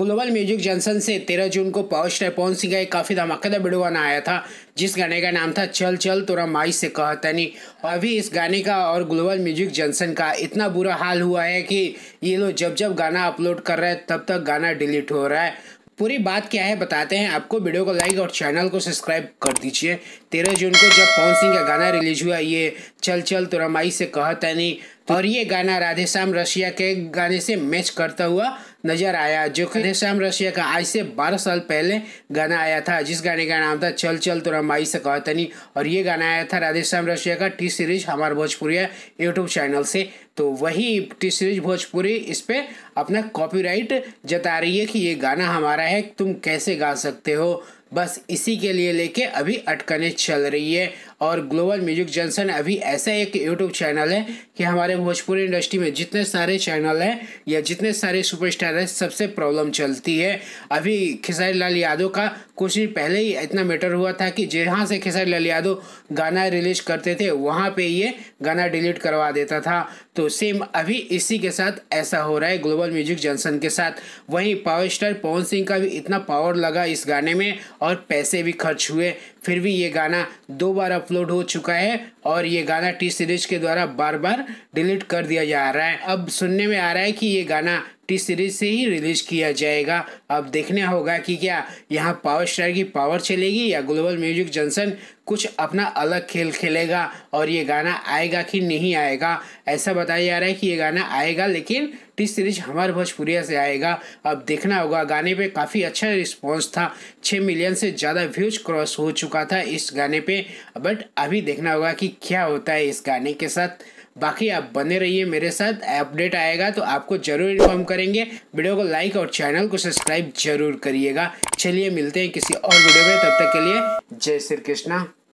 global music junction से तेरह जून को पहुंच रहे पवन सिंह का एक काफ़ी धमाकेदार वीडियो आया था जिस गाने का नाम था चल चल तोरा माई से कहता नहीं अभी इस गाने का और ग्लोबल म्यूजिक जंक्शन का इतना बुरा हाल हुआ है कि ये लोग जब जब गाना अपलोड कर रहे हैं तब तक गाना डिलीट हो रहा है पूरी बात क्या है बताते हैं आपको वीडियो को लाइक और चैनल को सब्सक्राइब कर दीजिए तेरह जून को जब पवन सिंह का गाना रिलीज हुआ ये चल चल तोरा माई से कहता नहीं तो- और ये गाना राधे श्याम रशिया के गाने से मैच करता हुआ नजर आया जो कि राधे श्याम रशिया का आज से बारह साल पहले गाना आया था जिस गाने का नाम था चल चल तो माई से कहतनी और ये गाना आया था राधे श्याम रशिया का टी सीरीज हमार भोजपुरी यूट्यूब चैनल से तो वही टी सीरीज भोजपुरी इस पर अपना कॉपी जता रही है कि ये गाना हमारा है तुम कैसे गा सकते हो बस इसी के लिए लेके अभी अटकने चल रही है और ग्लोबल म्यूजिक जंक्शन अभी ऐसा एक यूट्यूब चैनल है कि हमारे भोजपुरी इंडस्ट्री में जितने सारे चैनल हैं या जितने सारे सुपरस्टार हैं सबसे प्रॉब्लम चलती है अभी खेसारी लाल यादव का कुछ दिन पहले ही इतना मैटर हुआ था कि जहाँ से खेसारी लाल यादव गाना रिलीज करते थे वहाँ पे ये गाना डिलीट करवा देता था तो सेम अभी इसी के साथ ऐसा हो रहा है ग्लोबल म्यूजिक जंक्शन के साथ वहीं पावर स्टार पवन सिंह का भी इतना पावर लगा इस गाने में और पैसे भी खर्च हुए फिर भी ये गाना दोबारा अपलोड हो चुका है और ये गाना टी सीरीज के द्वारा बार बार डिलीट कर दिया जा रहा है अब सुनने में आ रहा है कि ये गाना टी सीरीज से ही रिलीज किया जाएगा अब देखना होगा कि क्या यहाँ पावर स्टार की पावर चलेगी या ग्लोबल म्यूजिक जंक्शन कुछ अपना अलग खेल खेलेगा और ये गाना आएगा कि नहीं आएगा ऐसा बताया जा रहा है कि ये गाना आएगा लेकिन टी सीरीज हमारे भोजपुरिया से आएगा अब देखना होगा गाने पे काफ़ी अच्छा रिस्पॉन्स था छः मिलियन से ज़्यादा व्यूज क्रॉस हो चुका था इस गाने पे बट अभी देखना होगा कि क्या होता है इस गाने के साथ बाकी आप बने रहिए मेरे साथ अपडेट आएगा तो आपको ज़रूर इन्फॉर्म करेंगे वीडियो को लाइक और चैनल को सब्सक्राइब जरूर करिएगा चलिए मिलते हैं किसी और वीडियो में तब तक के लिए जय श्री कृष्णा